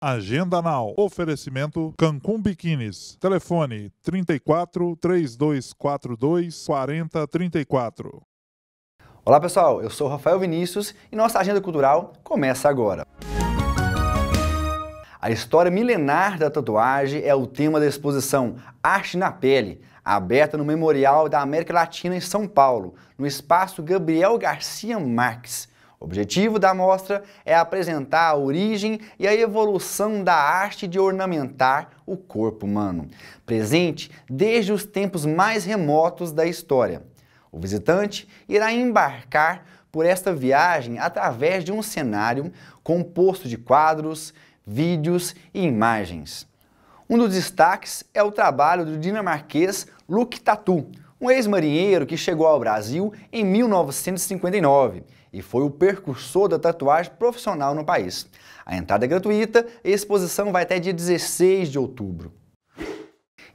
Agenda Now. Oferecimento Cancún Biquínis. Telefone 34 3242 4034. Olá pessoal, eu sou Rafael Vinícius e nossa agenda cultural começa agora. A história milenar da tatuagem é o tema da exposição Arte na Pele, aberta no Memorial da América Latina em São Paulo, no espaço Gabriel Garcia Marques. O objetivo da mostra é apresentar a origem e a evolução da arte de ornamentar o corpo humano, presente desde os tempos mais remotos da história. O visitante irá embarcar por esta viagem através de um cenário composto de quadros, vídeos e imagens. Um dos destaques é o trabalho do dinamarquês Luke Tatu, um ex-marinheiro que chegou ao Brasil em 1959 e foi o precursor da tatuagem profissional no país. A entrada é gratuita e a exposição vai até dia 16 de outubro.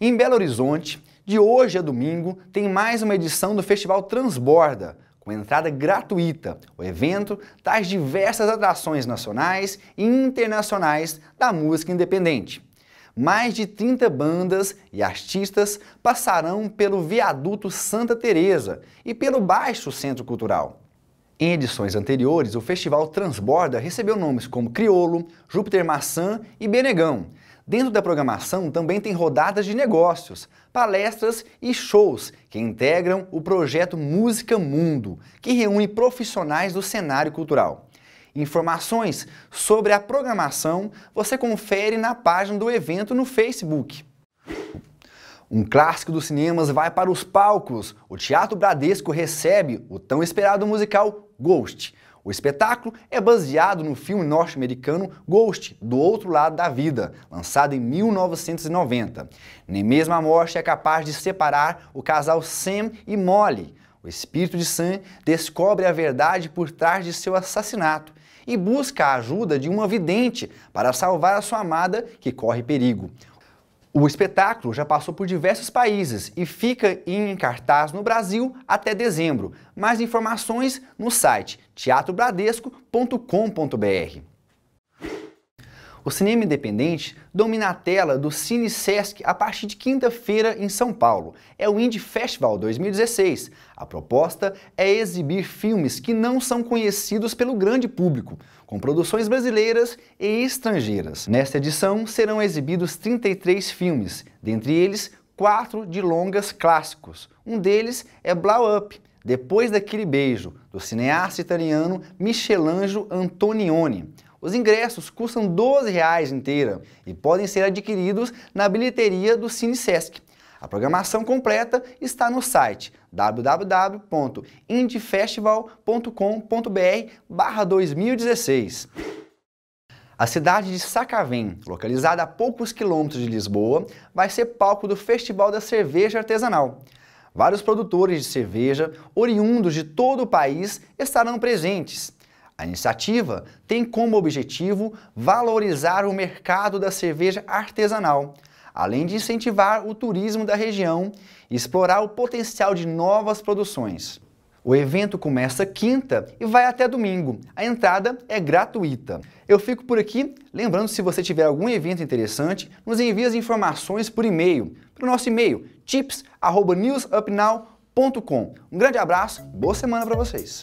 Em Belo Horizonte, de hoje a domingo, tem mais uma edição do Festival Transborda, com entrada gratuita. O evento traz diversas atrações nacionais e internacionais da música independente mais de 30 bandas e artistas passarão pelo viaduto Santa Teresa e pelo baixo Centro Cultural. Em edições anteriores, o festival Transborda recebeu nomes como Criolo, Júpiter Maçã e Benegão. Dentro da programação também tem rodadas de negócios, palestras e shows que integram o projeto Música Mundo, que reúne profissionais do cenário cultural. Informações sobre a programação você confere na página do evento no Facebook. Um clássico dos cinemas vai para os palcos. O Teatro Bradesco recebe o tão esperado musical Ghost. O espetáculo é baseado no filme norte-americano Ghost, Do Outro Lado da Vida, lançado em 1990. Nem mesmo a morte é capaz de separar o casal Sam e Molly. O espírito de Sam descobre a verdade por trás de seu assassinato e busca a ajuda de uma vidente para salvar a sua amada que corre perigo. O espetáculo já passou por diversos países e fica em cartaz no Brasil até dezembro. Mais informações no site teatrobradesco.com.br. O cinema independente domina a tela do Cine Sesc a partir de quinta-feira em São Paulo. É o Indie Festival 2016. A proposta é exibir filmes que não são conhecidos pelo grande público, com produções brasileiras e estrangeiras. Nesta edição serão exibidos 33 filmes, dentre eles quatro de longas clássicos. Um deles é Blow Up, depois daquele beijo, do cineasta italiano Michelangelo Antonioni. Os ingressos custam R$ inteira e podem ser adquiridos na bilheteria do Cine Sesc. A programação completa está no site www.indifestival.com.br 2016. A cidade de Sacavém, localizada a poucos quilômetros de Lisboa, vai ser palco do Festival da Cerveja Artesanal. Vários produtores de cerveja, oriundos de todo o país, estarão presentes. A iniciativa tem como objetivo valorizar o mercado da cerveja artesanal, além de incentivar o turismo da região e explorar o potencial de novas produções. O evento começa quinta e vai até domingo. A entrada é gratuita. Eu fico por aqui. Lembrando, se você tiver algum evento interessante, nos envie as informações por e-mail, para o nosso e-mail tips@newsupnow.com. Um grande abraço, boa semana para vocês.